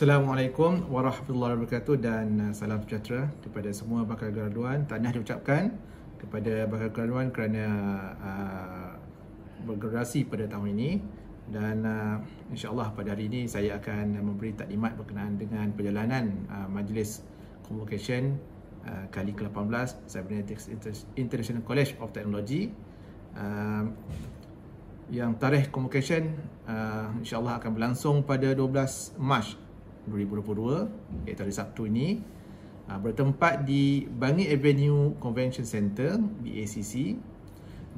Assalamualaikum warahmatullahi wabarakatuh dan uh, salam sejahtera kepada semua bakal graduan. Tahniah diucapkan kepada bakal graduan kerana uh, bergerasi pada tahun ini dan uh, insyaAllah pada hari ini saya akan memberi taklimat berkenaan dengan perjalanan uh, majlis convocation uh, kali ke-18 Cybernetics International College of Technology uh, yang tarikh convocation uh, insyaAllah akan berlangsung pada 12 Mac 2022 iaitu hari Sabtu ini ah, bertempat di Bangi Avenue Convention Center BACC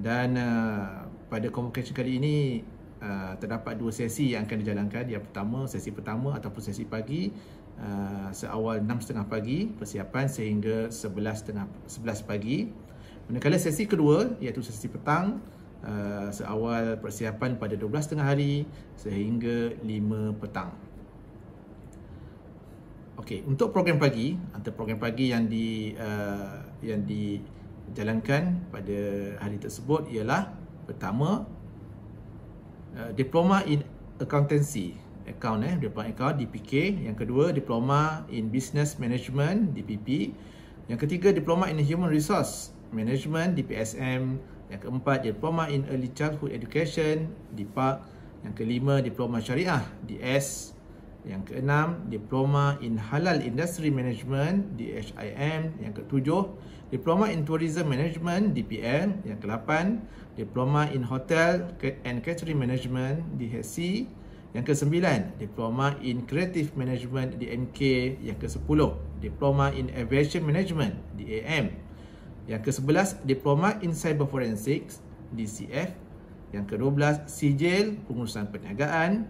dan uh, pada convocation kali ini uh, terdapat dua sesi yang akan dijalankan yang pertama sesi pertama ataupun sesi pagi uh, seawal 6.30 pagi persiapan sehingga 11.30 11 pagi manakala sesi kedua iaitu sesi petang uh, seawal persiapan pada 12.30 hari sehingga 5 petang Okey, untuk program pagi, antara program pagi yang di uh, yang dijalankan pada hari tersebut ialah pertama uh, diploma in accountancy, account eh, diploma account DPK, yang kedua diploma in business management DPP, yang ketiga diploma in human resource management DPSM, yang keempat diploma in early childhood education DPARK, yang kelima diploma syariah DS. Yang keenam, Diploma in Halal Industry Management, DHIM. Yang ketujuh, Diploma in Tourism Management, DPM. Yang kelapan, Diploma in Hotel and Catering Management, DHC. Yang kesembilan, Diploma in Creative Management, DMK. Yang kesepuluh, Diploma in Aviation Management, DAM. Yang kesebelas, Diploma in Cyber Forensics, DCF. Yang ke-12, sijil pengurusan perniagaan,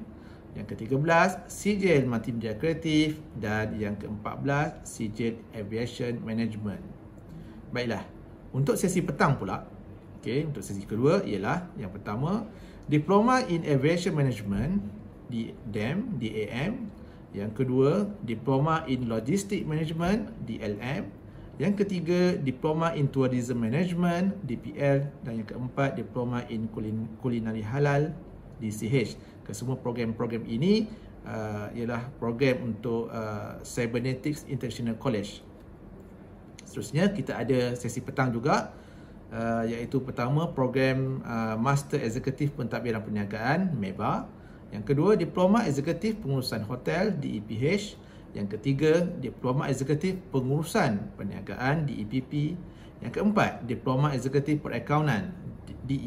yang ke-13, sijil multimedia kreatif dan yang ke-14, sijil aviation management. Baiklah, untuk sesi petang pula, okay, untuk sesi kedua ialah yang pertama, Diploma in Aviation Management di DAM, DAM. Yang kedua, Diploma in Logistic Management, DLM. Yang ketiga, Diploma in Tourism Management, DPL. Dan yang keempat, Diploma in Kulin Halal, DCH kesemua program-program ini uh, ialah program untuk uh, Cybernetics International College. Seterusnya kita ada sesi petang juga uh, iaitu pertama program uh, Master Executive Pentadbiran Perniagaan MEBA, yang kedua Diploma Executive Pengurusan Hotel DEPH, yang ketiga Diploma Executive Pengurusan Perniagaan DEPP, yang keempat Diploma Executive Perakaunan DEPA. Di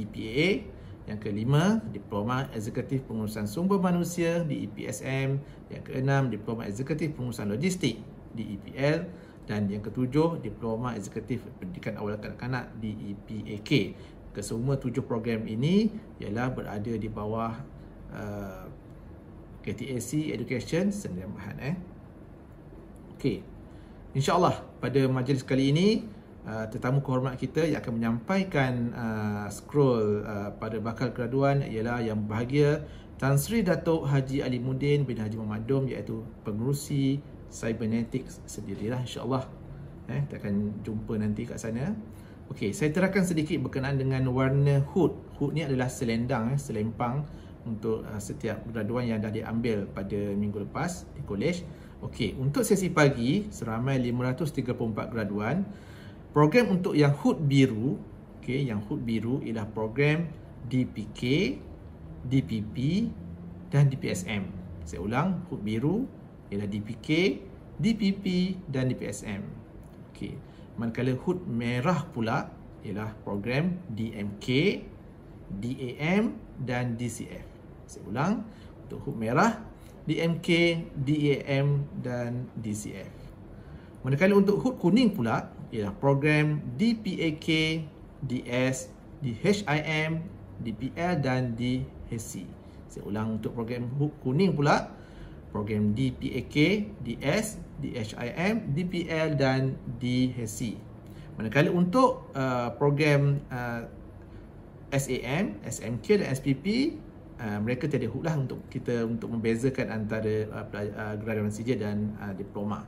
yang kelima, Diploma Eksekutif Pengurusan Sumber Manusia di EPSM. Yang keenam, Diploma Eksekutif Pengurusan Logistik di EPL. Dan yang ketujuh, Diploma Eksekutif Pendidikan Awal Kanak-Kanak di EPAK. Kesemua tujuh program ini ialah berada di bawah uh, eh, KTAC Education Sendirian Mahan. Eh. Okey. InsyaAllah pada majlis kali ini, Ah, tetamu kehormat kita yang akan menyampaikan uh, scroll uh, pada bakal graduan ialah yang bahagia Tan Sri Datuk Haji Ali Mudin bin Haji Muhammad Dom iaitu pengurusi Cybernetics sendirilah insyaAllah eh, kita akan jumpa nanti kat sana Okey, saya terangkan sedikit berkenaan dengan warna hood hood ni adalah selendang, eh, selempang untuk uh, setiap graduan yang dah diambil pada minggu lepas di kolej Okey, untuk sesi pagi seramai 534 graduan Program untuk yang hood biru, okey, yang hood biru ialah program DPK, DPP dan DPSM. Saya ulang, hood biru ialah DPK, DPP dan DPSM. Okey. Manakala hood merah pula ialah program DMK, DAM dan DCF. Saya ulang, untuk hood merah DMK, DAM dan DCF. Manakala untuk hood kuning pula ialah program DPAK, DS, DHIM, DPL dan DHC. Saya ulang untuk program hood kuning pula program DPAK, DS, DHIM, DPL dan DHC. Manakala untuk uh, program uh, SAM, SMK dan SPP Uh, mereka tiada hook lah untuk kita untuk membezakan antara uh, uh, graduan sijil dan uh, diploma.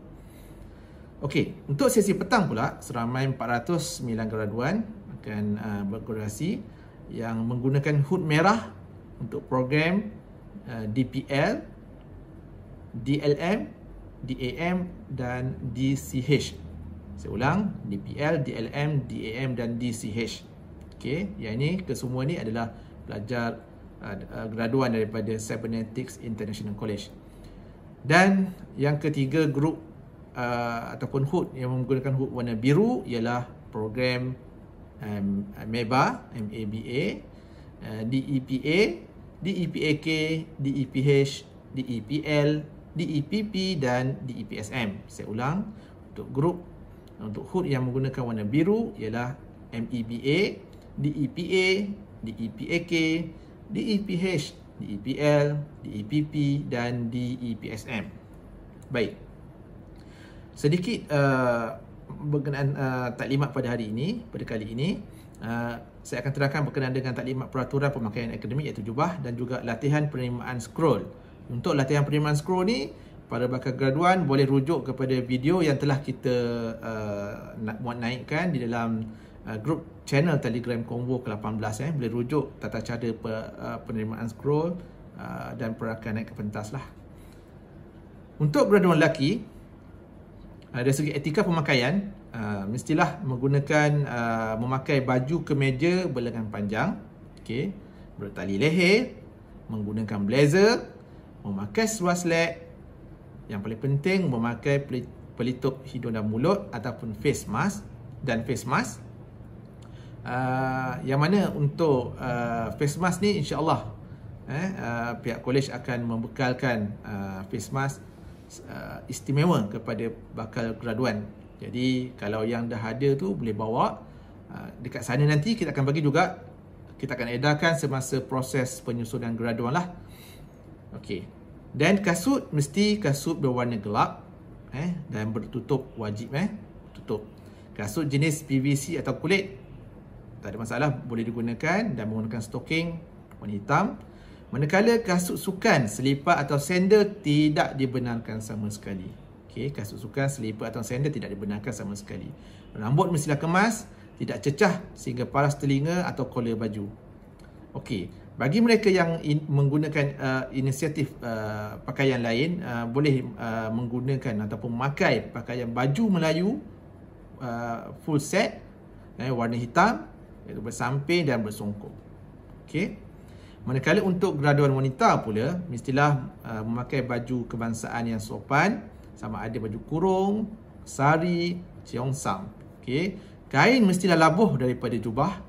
Okey, untuk sesi petang pula seramai 409 graduan akan uh, berkurasi yang menggunakan hood merah untuk program uh, DPL, DLM, DAM dan DCH. Saya ulang, DPL, DLM, DAM dan DCH. Okey, yang ini kesemua ni adalah pelajar uh, uh graduan daripada Cybernetics International College. Dan yang ketiga grup uh, ataupun hood yang menggunakan hood warna biru ialah program um, MEBA, MABA, uh, DEPA, DEPAK, DEPH, DEPL, DEPP dan DEPSM. Saya ulang untuk grup untuk hood yang menggunakan warna biru ialah MEBA, DEPA, DEPAK, DEPH, DEPL, DEPP dan DEPSM. Baik sedikit uh, berkenaan uh, taklimat pada hari ini, pada kali ini. Uh, saya akan terangkan berkenaan dengan taklimat peraturan pemakaian akademik iaitu jubah dan juga latihan penerimaan scroll. Untuk latihan penerimaan scroll ni, para bakal graduan boleh rujuk kepada video yang telah kita uh, naikkan di dalam uh, grup channel Telegram Combo ke-18. Eh. Boleh rujuk tata cara pe, uh, penerimaan scroll uh, dan perakan naik ke pentas lah. Untuk graduan lelaki, Ah, dari segi etika pemakaian uh, mestilah menggunakan uh, memakai baju kemeja berlengan panjang okey bertali leher menggunakan blazer memakai seluar slack yang paling penting memakai pelitup hidung dan mulut ataupun face mask dan face mask uh, yang mana untuk uh, face mask ni insyaallah eh uh, pihak kolej akan membekalkan uh, face mask uh, istimewa kepada bakal graduan. Jadi kalau yang dah ada tu boleh bawa uh, dekat sana nanti kita akan bagi juga kita akan edarkan semasa proses penyusunan graduan lah. Okey. Dan kasut mesti kasut berwarna gelap eh dan bertutup wajib eh tutup. Kasut jenis PVC atau kulit tak ada masalah boleh digunakan dan menggunakan stoking warna hitam. Manakala kasut sukan, selipar atau sandal tidak dibenarkan sama sekali. Okey, kasut sukan, selipar atau sandal tidak dibenarkan sama sekali. Rambut mestilah kemas, tidak cecah sehingga paras telinga atau kola baju. Okey, bagi mereka yang in, menggunakan uh, inisiatif uh, pakaian lain uh, boleh uh, menggunakan ataupun memakai pakaian baju Melayu uh, full set eh, warna hitam iaitu bersamping dan bersongkok. Okey. Manakala untuk graduan wanita pula mestilah uh, memakai baju kebangsaan yang sopan sama ada baju kurung, sari, cheongsam. Okey. Kain mestilah labuh daripada jubah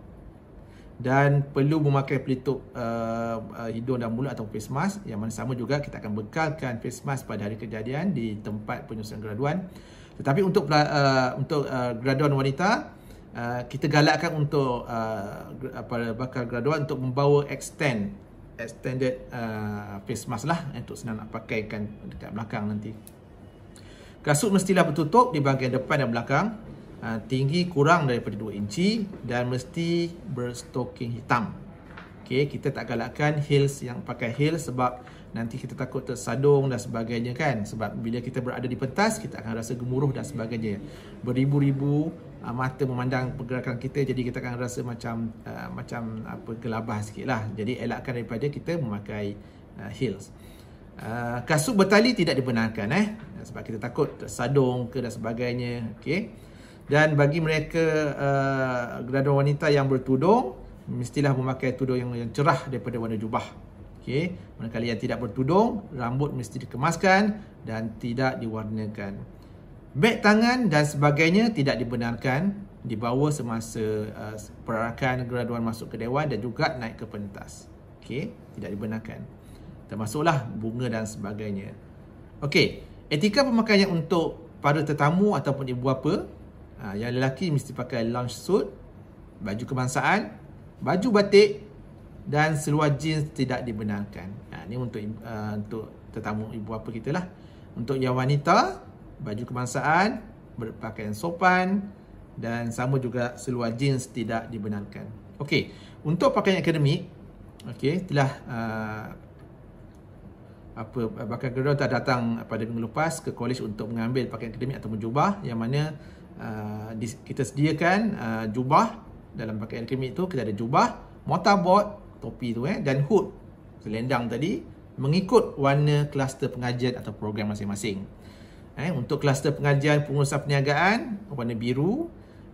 dan perlu memakai pelitup uh, uh, hidung dan mulut atau face mask yang mana sama juga kita akan bekalkan face mask pada hari kejadian di tempat penyusunan graduan. Tetapi untuk uh, untuk uh, graduan wanita Ah, kita galakkan untuk uh, apa bakal graduan untuk membawa extend extended uh, face mask lah eh, untuk senang nak pakaikan dekat belakang nanti. Kasut mestilah tertutup di bahagian depan dan belakang, uh, tinggi kurang daripada 2 inci dan mesti berstoking hitam. Okey, kita tak galakkan heels yang pakai heels sebab nanti kita takut tersadung dan sebagainya kan sebab bila kita berada di pentas kita akan rasa gemuruh dan sebagainya. Beribu-ribu uh, mata memandang pergerakan kita jadi kita akan rasa macam uh, macam apa gelabah sikitlah jadi elakkan daripada kita memakai uh, heels uh, kasut bertali tidak dibenarkan eh sebab kita takut sadung ke dan sebagainya Okay. dan bagi mereka uh, gelandang wanita yang bertudung mestilah memakai tudung yang, yang cerah daripada warna jubah Okay. Manakala yang tidak bertudung, rambut mesti dikemaskan dan tidak diwarnakan. Beg tangan dan sebagainya tidak dibenarkan dibawa semasa uh, perarakan graduan masuk ke dewan dan juga naik ke pentas. Okey, tidak dibenarkan. Termasuklah bunga dan sebagainya. Okey, etika pemakaian untuk para tetamu ataupun ibu bapa, uh, yang lelaki mesti pakai lounge suit, baju kebangsaan, baju batik dan seluar jeans tidak dibenarkan. Ha, ini untuk uh, untuk tetamu ibu bapa kita lah. Untuk yang wanita, baju kebangsaan, berpakaian sopan dan sama juga seluar jeans tidak dibenarkan. Okey, untuk pakaian akademik, okey, telah uh, apa bakal gerol telah datang pada minggu lepas ke kolej untuk mengambil pakaian akademik atau jubah yang mana uh, kita sediakan uh, jubah dalam pakaian akademik itu kita ada jubah, motorboard, topi tu eh dan hood selendang tadi mengikut warna kluster pengajian atau program masing-masing. Eh, untuk kluster pengajian pengurusan perniagaan warna biru,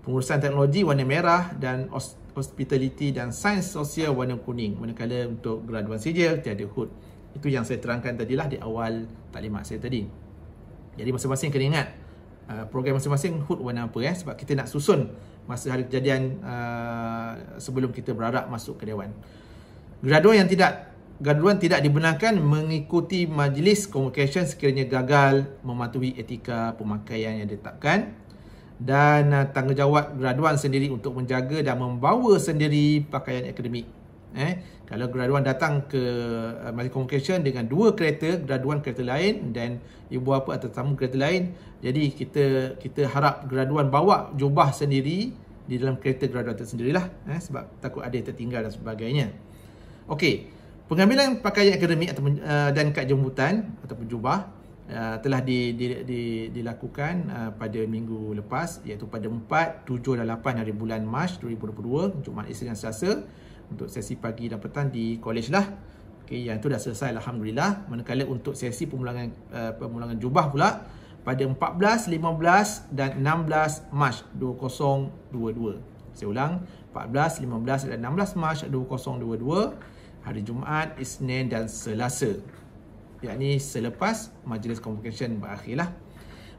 pengurusan teknologi warna merah dan hospitality dan sains sosial warna kuning. Manakala untuk graduan sijil tiada hood. Itu yang saya terangkan tadilah di awal taklimat saya tadi. Jadi masing-masing kena ingat uh, program masing-masing hood warna apa eh sebab kita nak susun masa hari kejadian uh, sebelum kita berharap masuk ke dewan. Graduan yang tidak Gaduan tidak dibenarkan mengikuti majlis convocation sekiranya gagal mematuhi etika pemakaian yang ditetapkan dan uh, tanggungjawab graduan sendiri untuk menjaga dan membawa sendiri pakaian akademik. Eh, kalau graduan datang ke uh, majlis convocation dengan dua kereta, graduan kereta lain dan ibu bapa atau tetamu kereta lain, jadi kita kita harap graduan bawa jubah sendiri di dalam kereta graduan tersendirilah eh, sebab takut ada yang tertinggal dan sebagainya. Okey. Pengambilan pakaian akademik atau uh, dan kad jemputan ataupun jubah uh, telah di, di, di, dilakukan uh, pada minggu lepas iaitu pada 4, 7 dan 8 hari bulan Mac 2022 Jumaat Isnin dan Selasa untuk sesi pagi dan petang di kolej lah. okay? yang itu dah selesai alhamdulillah. Manakala untuk sesi pemulangan uh, pemulangan jubah pula pada 14, 15 dan 16 Mac 2022. Saya ulang 14, 15 dan 16 Mac 2022 hari Jumaat, Isnin dan Selasa. Yakni selepas majlis convocation berakhirlah.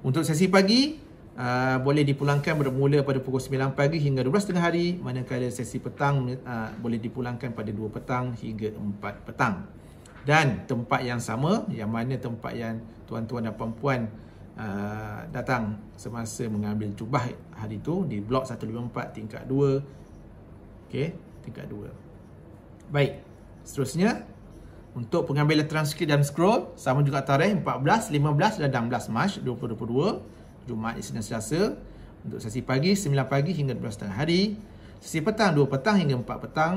Untuk sesi pagi, Uh, boleh dipulangkan bermula pada pukul 9 pagi hingga tengah hari manakala sesi petang uh, boleh dipulangkan pada 2 petang hingga 4 petang dan tempat yang sama yang mana tempat yang tuan-tuan dan puan-puan uh, datang semasa mengambil cubah hari itu di blok 154 tingkat 2 ok tingkat 2 baik Seterusnya, untuk pengambilan transkrip dan scroll, sama juga tarikh 14, 15 dan 16 Mac 2022, Jumaat, Isnin dan Selasa. Untuk sesi pagi, 9 pagi hingga 12 tengah hari. Sesi petang, 2 petang hingga 4 petang.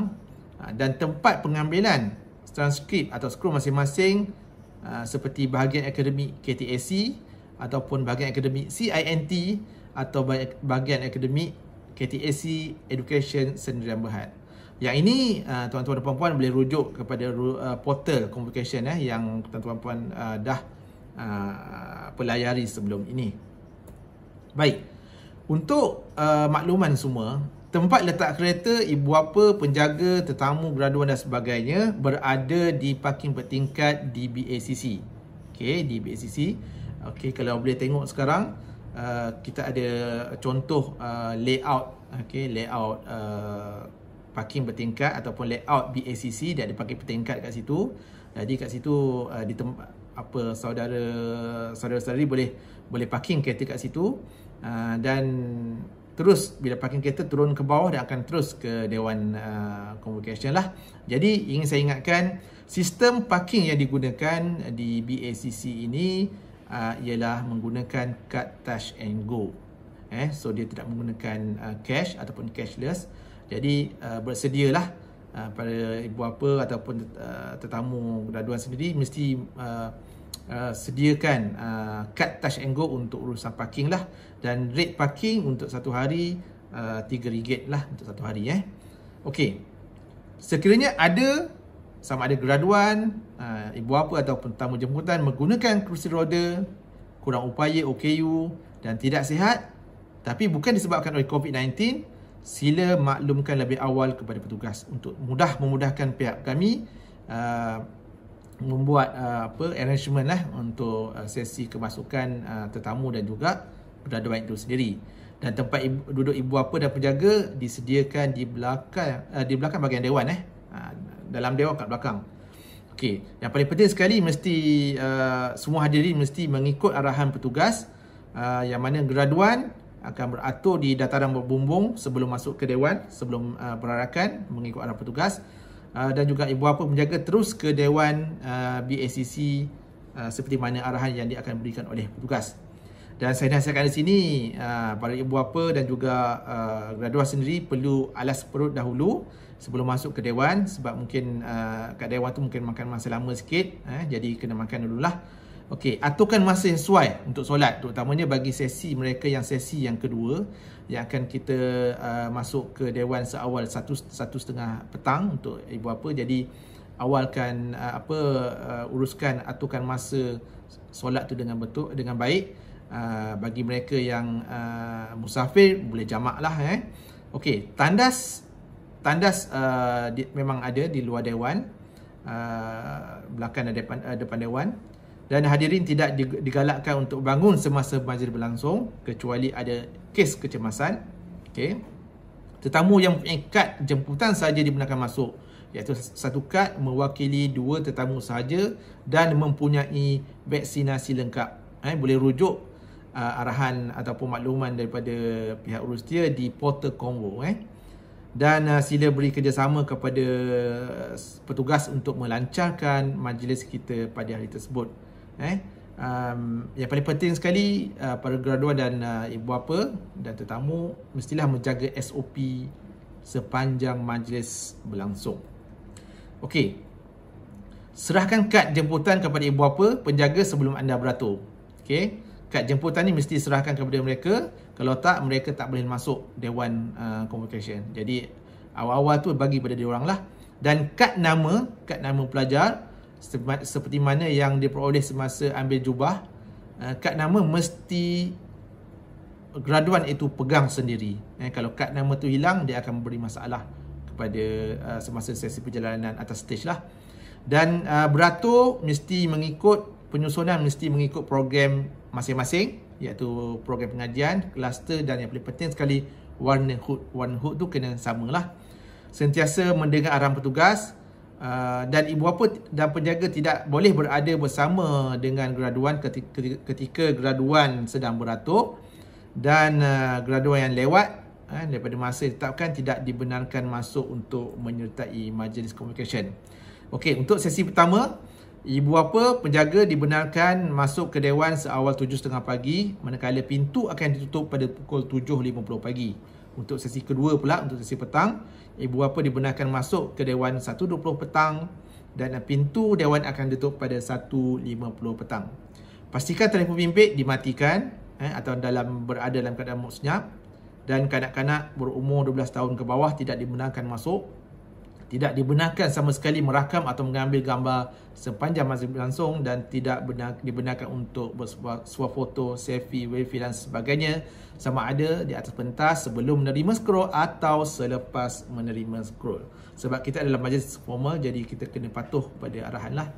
Ha, dan tempat pengambilan transkrip atau scroll masing-masing ha, seperti bahagian akademik KTAC ataupun bahagian akademik CINT atau bahagian akademik KTAC Education Sendirian Berhad. Yang ini uh, tuan-tuan dan puan-puan boleh rujuk kepada uh, portal convocation eh yang tuan-tuan puan uh, dah uh, pelayari sebelum ini. Baik. Untuk uh, makluman semua, tempat letak kereta ibu bapa, penjaga, tetamu, graduan dan sebagainya berada di parking bertingkat DBACC. Okey, DBACC. Okey, kalau boleh tengok sekarang uh, kita ada contoh uh, layout okey, layout uh, parking bertingkat ataupun layout BACC dia ada parking bertingkat kat situ. Jadi kat situ uh, di tem- apa saudara saudara-saudari boleh boleh parking kereta kat situ uh, dan terus bila parking kereta turun ke bawah dia akan terus ke dewan uh, convocation lah. Jadi ingin saya ingatkan sistem parking yang digunakan di BACC ini uh, ialah menggunakan kad touch and go. Eh so dia tidak menggunakan uh, cash ataupun cashless. Jadi uh, bersedialah uh, pada ibu apa ataupun uh, tetamu graduan sendiri mesti uh, uh, sediakan uh, kad touch and go untuk urusan parking lah dan rate parking untuk satu hari uh, RM3 lah untuk satu hari eh. Okey. Sekiranya ada sama ada graduan, uh, ibu apa ataupun tamu jemputan menggunakan kerusi roda, kurang upaya OKU dan tidak sihat tapi bukan disebabkan oleh COVID-19, sila maklumkan lebih awal kepada petugas untuk mudah memudahkan pihak kami uh, membuat uh, apa arrangement lah untuk uh, sesi kemasukan uh, tetamu dan juga pendaduan itu sendiri dan tempat ibu, duduk ibu apa dan penjaga disediakan di belakang uh, di belakang bahagian dewan eh uh, dalam dewan kat belakang okey yang paling penting sekali mesti uh, semua hadirin mesti mengikut arahan petugas uh, yang mana graduan akan beratur di dataran berbumbung sebelum masuk ke dewan sebelum uh, berarakan mengikut arah petugas uh, dan juga ibu bapa menjaga terus ke dewan uh, BACC uh, seperti mana arahan yang dia akan berikan oleh petugas dan saya nasihatkan di sini uh, para ibu bapa dan juga uh, graduan sendiri perlu alas perut dahulu sebelum masuk ke dewan sebab mungkin uh, kat dewan tu mungkin makan masa lama sikit eh, jadi kena makan dululah Okey, aturkan masa yang sesuai untuk solat terutamanya bagi sesi mereka yang sesi yang kedua yang akan kita uh, masuk ke dewan seawal satu, satu setengah petang untuk ibu apa jadi awalkan uh, apa uh, uruskan aturkan masa solat tu dengan betul dengan baik uh, bagi mereka yang uh, musafir boleh jamak lah eh okey tandas tandas uh, di, memang ada di luar dewan uh, belakang depan uh, depan dewan dan hadirin tidak digalakkan untuk bangun semasa majlis berlangsung kecuali ada kes kecemasan. Okey. Tetamu yang punya kad jemputan saja dibenarkan masuk iaitu satu kad mewakili dua tetamu sahaja dan mempunyai vaksinasi lengkap. Eh, boleh rujuk uh, arahan ataupun makluman daripada pihak urus dia di portal Convo. Eh. Dan uh, sila beri kerjasama kepada petugas untuk melancarkan majlis kita pada hari tersebut eh um, yang paling penting sekali uh, para graduan dan uh, ibu bapa dan tetamu mestilah menjaga SOP sepanjang majlis berlangsung okey serahkan kad jemputan kepada ibu bapa penjaga sebelum anda beratur okey kad jemputan ni mesti serahkan kepada mereka kalau tak mereka tak boleh masuk dewan uh, convocation jadi awal-awal tu bagi pada dia orang lah dan kad nama kad nama pelajar seperti mana yang diperoleh semasa ambil jubah eh, kad nama mesti graduan itu pegang sendiri eh, kalau kad nama tu hilang dia akan memberi masalah kepada uh, semasa sesi perjalanan atas stage lah dan uh, beratur mesti mengikut penyusunan mesti mengikut program masing-masing iaitu program pengajian, kluster dan yang paling penting sekali warna hood warna hood tu kena samalah sentiasa mendengar arahan petugas Uh, dan ibu bapa dan penjaga tidak boleh berada bersama dengan graduan ketika, ketika graduan sedang beratur dan uh, graduan yang lewat uh, daripada masa ditetapkan tidak dibenarkan masuk untuk menyertai majlis komunikasi. Okey, untuk sesi pertama, ibu bapa penjaga dibenarkan masuk ke dewan seawal 7.30 pagi manakala pintu akan ditutup pada pukul 7.50 pagi untuk sesi kedua pula untuk sesi petang ibu bapa dibenarkan masuk ke dewan 1.20 petang dan pintu dewan akan ditutup pada 1.50 petang pastikan telefon bimbit dimatikan eh, atau dalam berada dalam keadaan mood senyap dan kanak-kanak berumur 12 tahun ke bawah tidak dibenarkan masuk tidak dibenarkan sama sekali merakam atau mengambil gambar sepanjang masa berlangsung dan tidak dibenarkan untuk bersuap foto, selfie, wifi dan sebagainya sama ada di atas pentas sebelum menerima scroll atau selepas menerima scroll. Sebab kita adalah majlis formal jadi kita kena patuh pada arahan lah.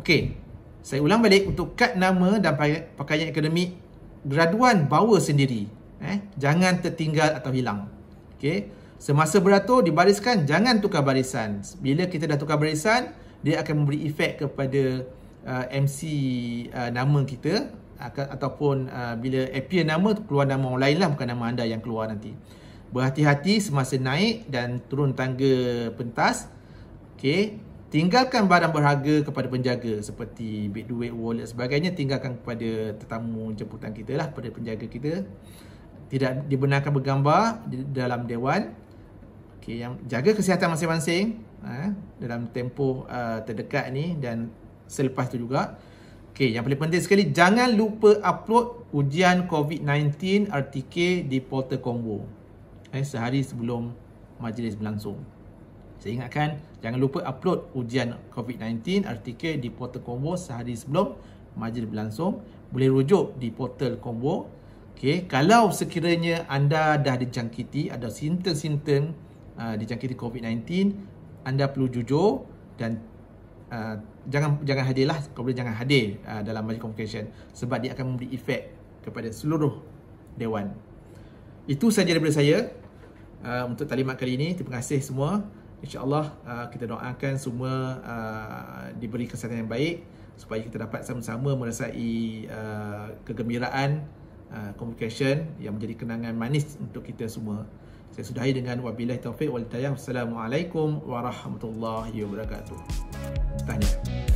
Okey, saya ulang balik untuk kad nama dan pakaian akademik graduan bawa sendiri. Eh, jangan tertinggal atau hilang. Okey. Semasa beratur dibariskan jangan tukar barisan. Bila kita dah tukar barisan, dia akan memberi efek kepada uh, MC uh, nama kita akan uh, ataupun uh, bila appear nama keluar nama orang lain lah bukan nama anda yang keluar nanti. Berhati-hati semasa naik dan turun tangga pentas. Okay, tinggalkan barang berharga kepada penjaga seperti beg duit, wallet sebagainya tinggalkan kepada tetamu jemputan kita lah pada penjaga kita. Tidak dibenarkan bergambar dalam dewan. Okay, yang jaga kesihatan masing-masing eh, dalam tempoh uh, terdekat ni dan selepas tu juga. Okay, yang paling penting sekali jangan lupa upload ujian COVID-19 RTK di portal Kombo Eh sehari sebelum majlis berlangsung. Saya ingatkan jangan lupa upload ujian COVID-19 RTK di portal Kombo sehari sebelum majlis berlangsung. Boleh rujuk di portal Kombo. Okay, kalau sekiranya anda dah dijangkiti ada simptom-simptom Ah, dijangkiti COVID-19, anda perlu jujur dan uh, jangan jangan hadirlah kalau boleh jangan hadir uh, dalam majlis convocation sebab dia akan memberi efek kepada seluruh dewan. Itu sahaja daripada saya uh, untuk talimat kali ini. Terima kasih semua. InsyaAllah uh, kita doakan semua uh, diberi kesihatan yang baik supaya kita dapat sama-sama merasai uh, kegembiraan uh, communication yang menjadi kenangan manis untuk kita semua. Saya sudahi dengan wabillahi taufiq wal hidayah. Wassalamualaikum warahmatullahi wabarakatuh. Tahniah.